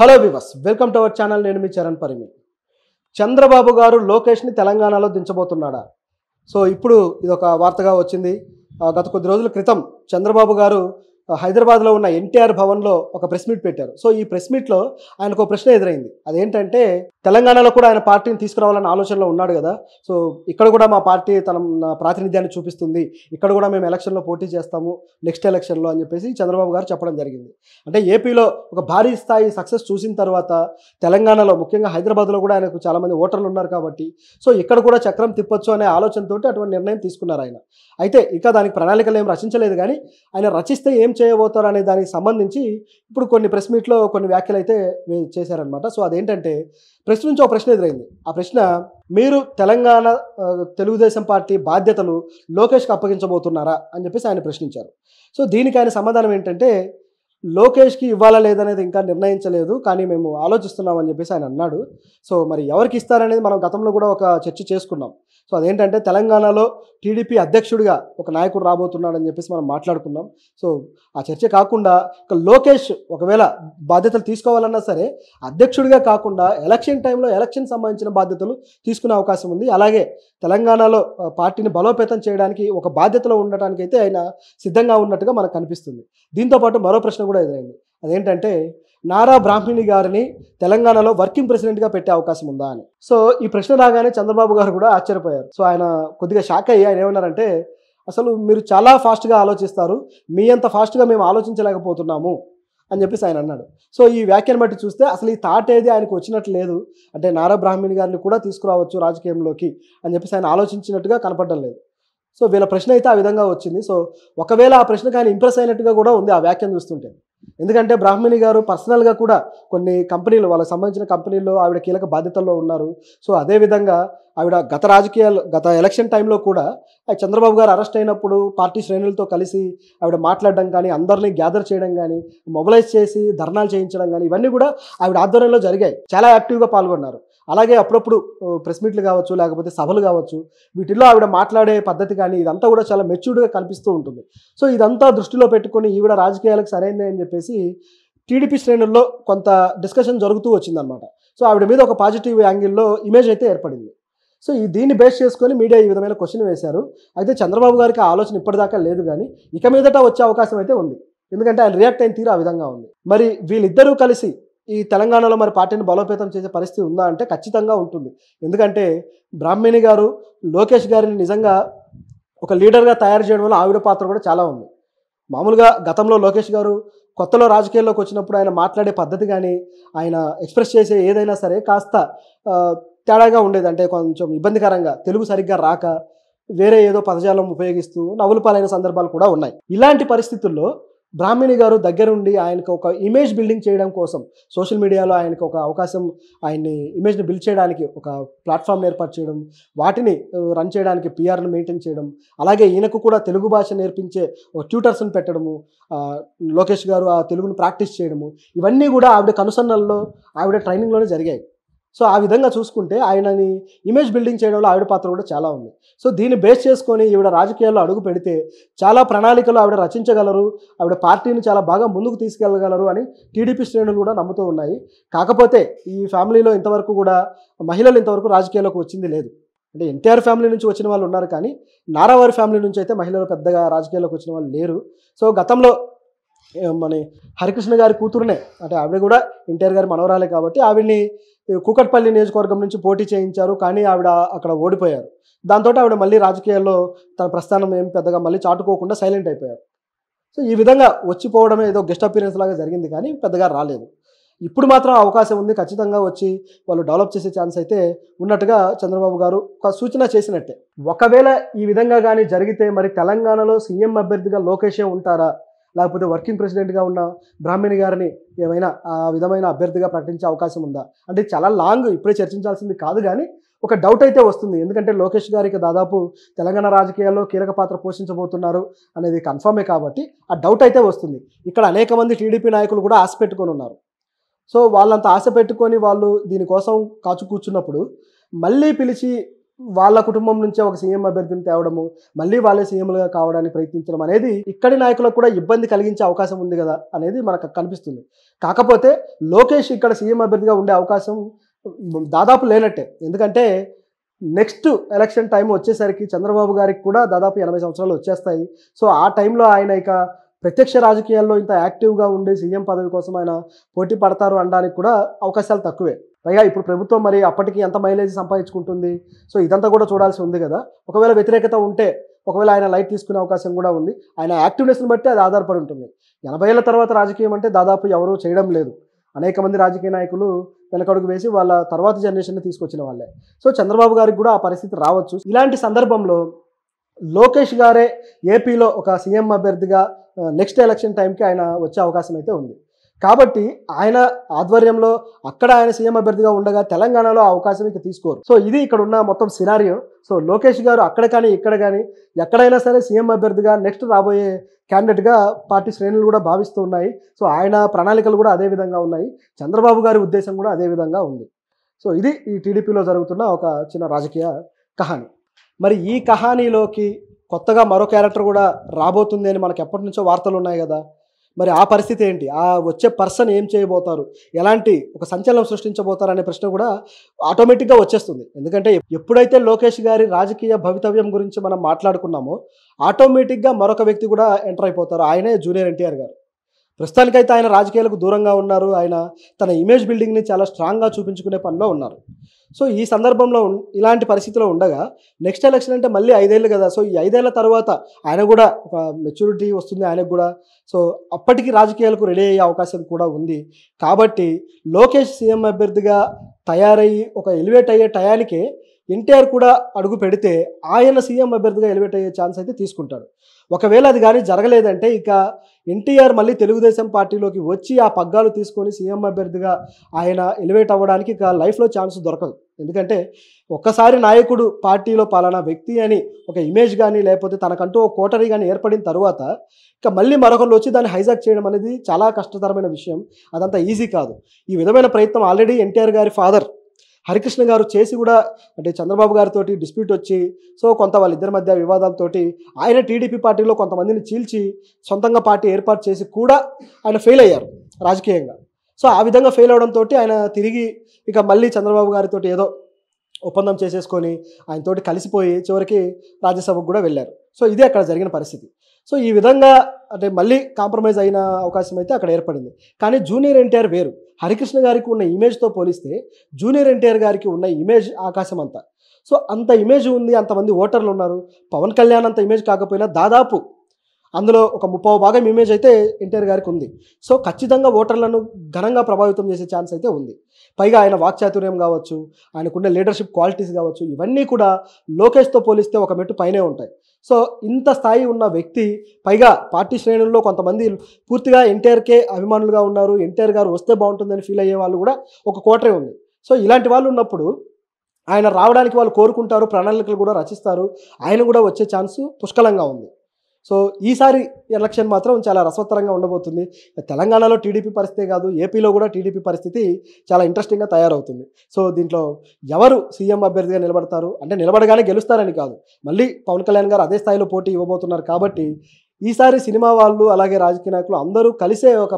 hello viewers welcome to our channel నేను మీ చరణ్ పరిమి చంద్రబాబు గారు లోకేష్ని తెలంగాణలో దించబోతున్నాడా సో ఇప్పుడు ఇదొక వార్తగా వచ్చింది గత కొద్ది రోజుల క్రితం చంద్రబాబు గారు హైదరాబాద్లో ఉన్న ఎన్టీఆర్ భవన్లో ఒక ప్రెస్ మీట్ పెట్టారు సో ఈ ప్రెస్ మీట్లో ఆయనకు ఒక ప్రశ్న ఎదురైంది అదేంటంటే తెలంగాణలో కూడా ఆయన పార్టీని తీసుకురావాలన్న ఆలోచనలో ఉన్నాడు కదా సో ఇక్కడ కూడా మా పార్టీ తన ప్రాతినిధ్యాన్ని చూపిస్తుంది ఇక్కడ కూడా మేము ఎలక్షన్లో పోటీ చేస్తాము నెక్స్ట్ ఎలక్షన్లో అని చెప్పేసి చంద్రబాబు గారు చెప్పడం జరిగింది అంటే ఏపీలో ఒక భారీ స్థాయి సక్సెస్ చూసిన తర్వాత తెలంగాణలో ముఖ్యంగా హైదరాబాద్లో కూడా ఆయనకు చాలామంది ఓటర్లు ఉన్నారు కాబట్టి సో ఇక్కడ కూడా చక్రం తిప్పొచ్చు అనే ఆలోచనతోటి అటువంటి నిర్ణయం తీసుకున్నారు ఆయన అయితే ఇంకా దానికి ప్రణాళికలు ఏం రచించలేదు కానీ ఆయన రచిస్తే ఏం చేయబోతారు అనే దానికి సంబంధించి ఇప్పుడు కొన్ని ప్రెస్ మీట్లో కొన్ని వ్యాఖ్యలు అయితే చేశారనమాట సో అదేంటంటే ప్రెస్ నుంచి ఒక ప్రశ్న ఎదురైంది ఆ ప్రశ్న మీరు తెలంగాణ తెలుగుదేశం పార్టీ బాధ్యతలు లోకేష్కి అప్పగించబోతున్నారా అని చెప్పేసి ఆయన ప్రశ్నించారు సో దీనికి ఆయన సమాధానం ఏంటంటే లోకేష్కి ఇవ్వాలా లేదనేది ఇంకా నిర్ణయించలేదు కానీ మేము ఆలోచిస్తున్నామని చెప్పేసి ఆయన అన్నాడు సో మరి ఎవరికి ఇస్తారనేది మనం గతంలో కూడా ఒక చర్చ చేసుకున్నాం సో అదేంటంటే తెలంగాణలో టీడీపీ అధ్యక్షుడిగా ఒక నాయకుడు రాబోతున్నాడని చెప్పేసి మనం మాట్లాడుకున్నాం సో ఆ చర్చ కాకుండా ఇక లోకేష్ ఒకవేళ బాధ్యతలు తీసుకోవాలన్నా సరే అధ్యక్షుడిగా కాకుండా ఎలక్షన్ టైంలో ఎలక్షన్ సంబంధించిన బాధ్యతలు తీసుకునే అవకాశం ఉంది అలాగే తెలంగాణలో పార్టీని బలోపేతం చేయడానికి ఒక బాధ్యతలో ఉండటానికైతే ఆయన సిద్ధంగా ఉన్నట్టుగా మనకు కనిపిస్తుంది దీంతోపాటు మరో ప్రశ్న కూడా ఎదురైంది అదేంటంటే నారా బ్రాహ్మిణి గారిని తెలంగాణలో వర్కింగ్ ప్రెసిడెంట్గా పెట్టే అవకాశం ఉందా అని సో ఈ ప్రశ్న రాగానే చంద్రబాబు గారు కూడా ఆశ్చర్యపోయారు సో ఆయన కొద్దిగా షాక్ అయ్యి ఆయన ఏమన్నారంటే అసలు మీరు చాలా ఫాస్ట్గా ఆలోచిస్తారు మీ అంత ఫాస్ట్గా మేము ఆలోచించలేకపోతున్నాము అని చెప్పేసి ఆయన అన్నాడు సో ఈ వ్యాఖ్యను బట్టి చూస్తే అసలు ఈ థాట్ ఏది ఆయనకు వచ్చినట్టు లేదు అంటే నారా బ్రాహ్మిణి గారిని కూడా తీసుకురావచ్చు రాజకీయంలోకి అని చెప్పేసి ఆయన ఆలోచించినట్టుగా కనపడడం లేదు సో వీళ్ళ ప్రశ్న అయితే ఆ విధంగా వచ్చింది సో ఒకవేళ ఆ ప్రశ్న ఆయన ఇంప్రెస్ అయినట్టుగా కూడా ఉంది ఆ వ్యాఖ్యను చూస్తుంటే ఎందుకంటే బ్రాహ్మణి గారు పర్సనల్గా కూడా కొన్ని కంపెనీలు వాళ్ళకి సంబంధించిన కంపెనీల్లో ఆవిడ కీలక బాధ్యతల్లో ఉన్నారు సో అదేవిధంగా ఆవిడ గత రాజకీయాలు గత ఎలక్షన్ టైంలో కూడా చంద్రబాబు గారు అరెస్ట్ అయినప్పుడు పార్టీ శ్రేణులతో కలిసి ఆవిడ మాట్లాడడం కానీ అందరినీ గ్యాదర్ చేయడం కానీ మొబిలైజ్ చేసి ధర్నాలు చేయించడం కానీ ఇవన్నీ కూడా ఆవిడ ఆధ్వర్యంలో జరిగాయి చాలా యాక్టివ్గా పాల్గొన్నారు అలాగే అప్పుడప్పుడు ప్రెస్ మీట్లు కావచ్చు లేకపోతే సభలు కావచ్చు వీటిల్లో ఆవిడ మాట్లాడే పద్ధతి కానీ ఇదంతా కూడా చాలా మెచ్యూర్డ్గా కనిపిస్తూ ఉంటుంది సో ఇదంతా దృష్టిలో పెట్టుకొని ఈవిడ రాజకీయాలకు సరైందే అని చెప్పేసి టీడీపీ శ్రేణుల్లో కొంత డిస్కషన్ జరుగుతూ వచ్చిందనమాట సో ఆవిడ మీద ఒక పాజిటివ్ యాంగిల్లో ఇమేజ్ అయితే ఏర్పడింది సో ఈ దీన్ని బేస్ చేసుకొని మీడియా ఈ విధమైన క్వశ్చన్ వేశారు అయితే చంద్రబాబు గారికి ఆలోచన ఇప్పటిదాకా లేదు కానీ ఇక మీదట వచ్చే అవకాశం అయితే ఉంది ఎందుకంటే ఆయన రియాక్ట్ అయిన తీరు ఆ విధంగా ఉంది మరి వీళ్ళిద్దరూ కలిసి ఈ తెలంగాణలో మరి పార్టీని బలోపేతం చేసే పరిస్థితి ఉందా అంటే ఖచ్చితంగా ఉంటుంది ఎందుకంటే బ్రాహ్మణి గారు లోకేష్ గారిని నిజంగా ఒక లీడర్గా తయారు చేయడం వల్ల ఆవిడ పాత్ర కూడా చాలా ఉంది మామూలుగా గతంలో లోకేష్ గారు కొత్తలో రాజకీయాల్లోకి వచ్చినప్పుడు ఆయన మాట్లాడే పద్ధతి కానీ ఆయన ఎక్స్ప్రెస్ చేసే ఏదైనా సరే కాస్త తేడాగా ఉండేది అంటే కొంచెం ఇబ్బందికరంగా తెలుగు సరిగ్గా రాక వేరే ఏదో పదజాలం ఉపయోగిస్తూ నవ్వులు పాలైన సందర్భాలు కూడా ఉన్నాయి ఇలాంటి పరిస్థితుల్లో బ్రాహ్మణి గారు దగ్గరుండి ఆయనకు ఒక ఇమేజ్ బిల్డింగ్ చేయడం కోసం సోషల్ మీడియాలో ఆయనకు ఒక అవకాశం ఆయన్ని ఇమేజ్ని బిల్డ్ చేయడానికి ఒక ప్లాట్ఫామ్ ఏర్పాటు చేయడం వాటిని రన్ చేయడానికి పిఆర్ను మెయింటైన్ చేయడం అలాగే ఈయనకు కూడా తెలుగు భాష నేర్పించే ఒక ట్యూటర్స్ని పెట్టడము లోకేష్ గారు ఆ తెలుగును ప్రాక్టీస్ చేయడము ఇవన్నీ కూడా ఆవిడ కనుసన్నల్లో ఆవిడ ట్రైనింగ్లోనే జరిగాయి సో ఆ విధంగా చూసుకుంటే ఆయనని ఇమేజ్ బిల్డింగ్ చేయడంలో ఆవిడ పాత్ర కూడా చాలా ఉంది సో దీన్ని బేస్ చేసుకొని ఈవిడ రాజకీయాల్లో అడుగు పెడితే చాలా ప్రణాళికలు ఆవిడ రచించగలరు ఆవిడ పార్టీని చాలా బాగా ముందుకు తీసుకెళ్ళగలరు అని టీడీపీ శ్రేణులు కూడా నమ్ముతూ ఉన్నాయి కాకపోతే ఈ ఫ్యామిలీలో ఇంతవరకు కూడా మహిళలు ఇంతవరకు రాజకీయాల్లోకి వచ్చింది లేదు అంటే ఎన్టీఆర్ ఫ్యామిలీ నుంచి వచ్చిన వాళ్ళు ఉన్నారు కానీ నారావారి ఫ్యామిలీ నుంచి అయితే మహిళలు పెద్దగా రాజకీయాల్లోకి వచ్చిన వాళ్ళు లేరు సో గతంలో మన హరికృష్ణ గారి కూతురునే అంటే ఆవిడ కూడా ఎన్టీఆర్ గారి మనవరాలే కాబట్టి ఆవిడ్ని కూకట్పల్లి నియోజకవర్గం నుంచి పోటీ చేయించారు కానీ ఆవిడ అక్కడ ఓడిపోయారు దాంతో ఆవిడ మళ్ళీ రాజకీయాల్లో తన ప్రస్థానం ఏం పెద్దగా మళ్ళీ చాటుకోకుండా సైలెంట్ అయిపోయారు సో ఈ విధంగా వచ్చిపోవడమే ఏదో గెస్ట్ అపీరెన్స్ లాగా జరిగింది కానీ పెద్దగా రాలేదు ఇప్పుడు మాత్రం అవకాశం ఉంది ఖచ్చితంగా వచ్చి వాళ్ళు డెవలప్ చేసే ఛాన్స్ అయితే ఉన్నట్టుగా చంద్రబాబు గారు ఒక సూచన చేసినట్టే ఒకవేళ ఈ విధంగా కానీ జరిగితే మరి తెలంగాణలో సీఎం అభ్యర్థిగా లోకేషే ఉంటారా లేకపోతే వర్కింగ్ ప్రెసిడెంట్గా ఉన్న బ్రాహ్మణి గారిని ఏమైనా ఆ విధమైన అభ్యర్థిగా ప్రకటించే అవకాశం ఉందా అంటే చాలా లాంగ్ ఇప్పుడే చర్చించాల్సింది కాదు కానీ ఒక డౌట్ అయితే వస్తుంది ఎందుకంటే లోకేష్ గారికి దాదాపు తెలంగాణ రాజకీయాల్లో కీలక పాత్ర పోషించబోతున్నారు అనేది కన్ఫర్మే కాబట్టి ఆ డౌట్ అయితే వస్తుంది ఇక్కడ అనేక మంది టీడీపీ నాయకులు కూడా ఆశ పెట్టుకొని ఉన్నారు సో వాళ్ళంత ఆశ పెట్టుకొని వాళ్ళు దీనికోసం కాచు కూర్చున్నప్పుడు మళ్ళీ పిలిచి వాళ్ళ కుటుంబం నుంచే ఒక సీఎం అభ్యర్థిని తేవడము మళ్ళీ వాళ్ళే సీఎంలుగా కావడానికి ప్రయత్నించడం అనేది ఇక్కడి నాయకులకు కూడా ఇబ్బంది కలిగించే అవకాశం ఉంది కదా అనేది మనకు కనిపిస్తుంది కాకపోతే లోకేష్ ఇక్కడ సీఎం అభ్యర్థిగా ఉండే అవకాశం దాదాపు లేనట్టే ఎందుకంటే నెక్స్ట్ ఎలక్షన్ టైం వచ్చేసరికి చంద్రబాబు గారికి కూడా దాదాపు ఎనభై సంవత్సరాలు వచ్చేస్తాయి సో ఆ టైంలో ఆయన ఇక ప్రత్యక్ష రాజకీయాల్లో ఇంత యాక్టివ్గా ఉండి సీఎం పదవి కోసం ఆయన పోటీ పడతారు అనడానికి కూడా అవకాశాలు తక్కువే పైగా ఇప్పుడు ప్రభుత్వం మరి అప్పటికి ఎంత మైలేజ్ సంపాదించుకుంటుంది సో ఇదంతా కూడా చూడాల్సి ఉంది కదా ఒకవేళ వ్యతిరేకత ఉంటే ఒకవేళ ఆయన లైట్ తీసుకునే అవకాశం కూడా ఉంది ఆయన యాక్టివ్నెస్ని బట్టి అది ఆధారపడి ఉంటుంది ఎనభై ఏళ్ళ తర్వాత రాజకీయం అంటే దాదాపు ఎవరూ చేయడం లేదు అనేక మంది రాజకీయ నాయకులు వెనకడుగు వేసి వాళ్ళ తర్వాత జనరేషన్ని తీసుకొచ్చిన వాళ్ళే సో చంద్రబాబు గారికి కూడా ఆ పరిస్థితి రావచ్చు ఇలాంటి సందర్భంలో లోకేష్ గారే ఏపీలో ఒక సీఎం అభ్యర్థిగా నెక్స్ట్ ఎలక్షన్ టైంకి ఆయన వచ్చే అవకాశం అయితే ఉంది కాబట్టి ఆయన ఆధ్వర్యంలో అక్కడ ఆయన సీఎం అభ్యర్థిగా ఉండగా తెలంగాణలో అవకాశం ఇక తీసుకోరు సో ఇది ఇక్కడ ఉన్న మొత్తం సినారియో సో లోకేష్ గారు అక్కడ కానీ ఇక్కడ కానీ ఎక్కడైనా సరే సీఎం అభ్యర్థిగా నెక్స్ట్ రాబోయే క్యాండిడేట్గా పార్టీ శ్రేణులు కూడా భావిస్తూ ఉన్నాయి సో ఆయన ప్రణాళికలు కూడా అదే విధంగా ఉన్నాయి చంద్రబాబు గారి ఉద్దేశం కూడా అదే విధంగా ఉంది సో ఇది ఈ టీడీపీలో జరుగుతున్న ఒక చిన్న రాజకీయ కహాని మరి ఈ కహానీలోకి కొత్తగా మరో క్యారెక్టర్ కూడా రాబోతుంది అని మనకు ఎప్పటి నుంచో వార్తలు ఉన్నాయి కదా మరి ఆ పరిస్థితి ఏంటి ఆ వచ్చే పర్సన్ ఏం చేయబోతారు ఎలాంటి ఒక సంచలనం సృష్టించబోతారు అనే ప్రశ్న కూడా ఆటోమేటిక్గా వచ్చేస్తుంది ఎందుకంటే ఎప్పుడైతే లోకేష్ గారి రాజకీయ భవితవ్యం గురించి మనం మాట్లాడుకున్నామో ఆటోమేటిక్గా మరొక వ్యక్తి కూడా ఎంటర్ అయిపోతారు ఆయనే జూనియర్ ఎన్టీఆర్ గారు ప్రస్తుతానికైతే ఆయన రాజకీయాలకు దూరంగా ఉన్నారు ఆయన తన ఇమేజ్ బిల్డింగ్ని చాలా స్ట్రాంగ్గా చూపించుకునే పనిలో ఉన్నారు సో ఈ సందర్భంలో ఇలాంటి పరిస్థితిలో ఉండగా నెక్స్ట్ ఎలక్షన్ అంటే మళ్ళీ ఐదేళ్ళు కదా సో ఈ ఐదేళ్ల తర్వాత ఆయన కూడా మెచ్యూరిటీ వస్తుంది ఆయనకు కూడా సో అప్పటికి రాజకీయాలకు రెడీ అయ్యే అవకాశం కూడా ఉంది కాబట్టి లోకేష్ సీఎం అభ్యర్థిగా తయారయ్యి ఒక ఎలివేట్ అయ్యే టయానికే ఎన్టీఆర్ కూడా అడుగు పెడితే ఆయన సీఎం అభ్యర్థిగా ఎలివేట్ అయ్యే ఛాన్స్ అయితే తీసుకుంటాడు ఒకవేళ అది కానీ జరగలేదంటే ఇక ఎన్టీఆర్ మళ్ళీ తెలుగుదేశం పార్టీలోకి వచ్చి ఆ పగ్గాలు తీసుకొని సీఎం అభ్యర్థిగా ఆయన ఎలివేట్ అవ్వడానికి ఇక లైఫ్లో ఛాన్స్ దొరకదు ఎందుకంటే ఒక్కసారి నాయకుడు పార్టీలో పాలనా వ్యక్తి అని ఒక ఇమేజ్ కానీ లేకపోతే తనకంటూ ఒక కోటరీ కానీ ఏర్పడిన తర్వాత ఇక మళ్ళీ మరొకరు వచ్చి దాన్ని హైజాక్ చేయడం అనేది చాలా కష్టతరమైన విషయం అదంతా ఈజీ కాదు ఈ విధమైన ప్రయత్నం ఆల్రెడీ ఎన్టీఆర్ గారి ఫాదర్ హరికృష్ణ గారు చేసి కూడా అంటే చంద్రబాబు గారితో డిస్ప్యూట్ వచ్చి సో కొంత వాళ్ళిద్దరి మధ్య వివాదాలతోటి ఆయన టీడీపీ పార్టీలో కొంతమందిని చీల్చి సొంతంగా పార్టీ ఏర్పాటు చేసి కూడా ఆయన ఫెయిల్ అయ్యారు రాజకీయంగా సో ఆ విధంగా ఫెయిల్ అవడంతో ఆయన తిరిగి ఇక మళ్ళీ చంద్రబాబు గారితో ఏదో ఒప్పందం చేసేసుకొని ఆయనతోటి కలిసిపోయి చివరికి రాజ్యసభకు కూడా వెళ్ళారు సో ఇదే అక్కడ జరిగిన పరిస్థితి సో ఈ విధంగా అంటే మళ్ళీ కాంప్రమైజ్ అయిన అవకాశం అయితే అక్కడ ఏర్పడింది కానీ జూనియర్ ఎన్టీఆర్ వేరు హరికృష్ణ గారికి ఉన్న ఇమేజ్తో పోలిస్తే జూనియర్ ఎన్టీఆర్ గారికి ఉన్న ఇమేజ్ ఆకాశం అంతా సో అంత ఇమేజ్ ఉంది అంతమంది ఓటర్లు ఉన్నారు పవన్ కళ్యాణ్ అంత ఇమేజ్ కాకపోయినా దాదాపు అందులో ఒక ముప్పవ భాగం ఇమేజ్ అయితే ఎన్టీఆర్ గారికి ఉంది సో ఖచ్చితంగా ఓటర్లను ఘనంగా ప్రభావితం చేసే ఛాన్స్ అయితే ఉంది పైగా ఆయన వాక్చాతుర్యం కావచ్చు ఆయనకున్న లీడర్షిప్ క్వాలిటీస్ కావచ్చు ఇవన్నీ కూడా లోకేష్తో పోలిస్తే ఒక మెట్టు పైనే ఉంటాయి సో ఇంత స్థాయి ఉన్న వ్యక్తి పైగా పార్టీ శ్రేణుల్లో కొంతమంది పూర్తిగా ఎన్టీఆర్కే అభిమానులుగా ఉన్నారు ఎన్టీఆర్ గారు వస్తే బాగుంటుందని ఫీల్ అయ్యే వాళ్ళు కూడా ఒక కోటరే ఉంది సో ఇలాంటి వాళ్ళు ఉన్నప్పుడు ఆయన రావడానికి వాళ్ళు కోరుకుంటారు ప్రణాళికలు కూడా రచిస్తారు ఆయన కూడా వచ్చే ఛాన్స్ పుష్కలంగా ఉంది సో ఈసారి ఎలక్షన్ మాత్రం చాలా రసవత్తరంగా ఉండబోతుంది తెలంగాణలో టీడీపీ పరిస్థితే కాదు ఏపీలో కూడా టీడీపీ పరిస్థితి చాలా ఇంట్రెస్టింగ్గా తయారవుతుంది సో దీంట్లో ఎవరు సీఎం అభ్యర్థిగా నిలబడతారు అంటే నిలబడగానే గెలుస్తారని కాదు మళ్ళీ పవన్ కళ్యాణ్ గారు అదే స్థాయిలో పోటీ ఇవ్వబోతున్నారు కాబట్టి ఈసారి సినిమా వాళ్ళు అలాగే రాజకీయ నాయకులు అందరూ కలిసే ఒక